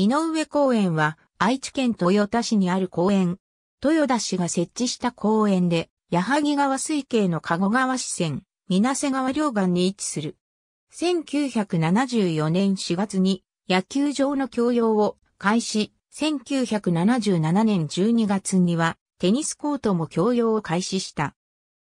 井上公園は愛知県豊田市にある公園。豊田市が設置した公園で、矢作川水系の加護川支線、水瀬川両岸に位置する。1974年4月に野球場の共用を開始、1977年12月にはテニスコートも共用を開始した。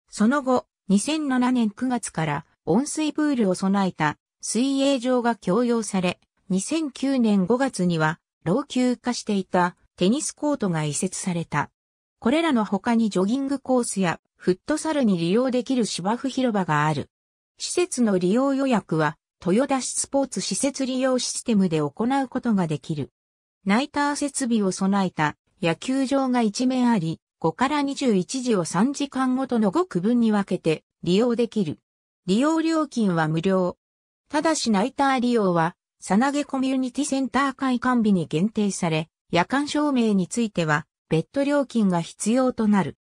その後、2007年9月から温水プールを備えた水泳場が共用され、2009年5月には老朽化していたテニスコートが移設された。これらの他にジョギングコースやフットサルに利用できる芝生広場がある。施設の利用予約は豊田市スポーツ施設利用システムで行うことができる。ナイター設備を備えた野球場が一面あり、5から21時を3時間ごとの5区分に分けて利用できる。利用料金は無料。ただしナイター利用はさなげコミュニティセンター会館日に限定され、夜間照明については、別途料金が必要となる。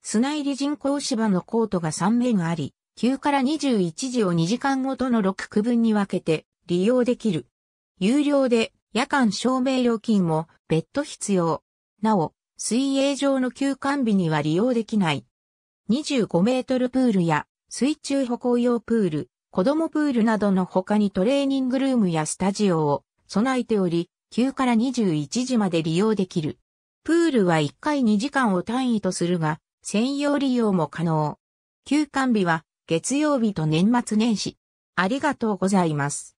砂入り人工芝のコートが3面あり、9から21時を2時間ごとの6区分に分けて利用できる。有料で夜間照明料金も別途必要。なお、水泳場の休館日には利用できない。25メートルプールや水中歩行用プール、子供プールなどの他にトレーニングルームやスタジオを備えており、9から21時まで利用できる。プールは1回2時間を単位とするが、専用利用も可能。休館日は月曜日と年末年始。ありがとうございます。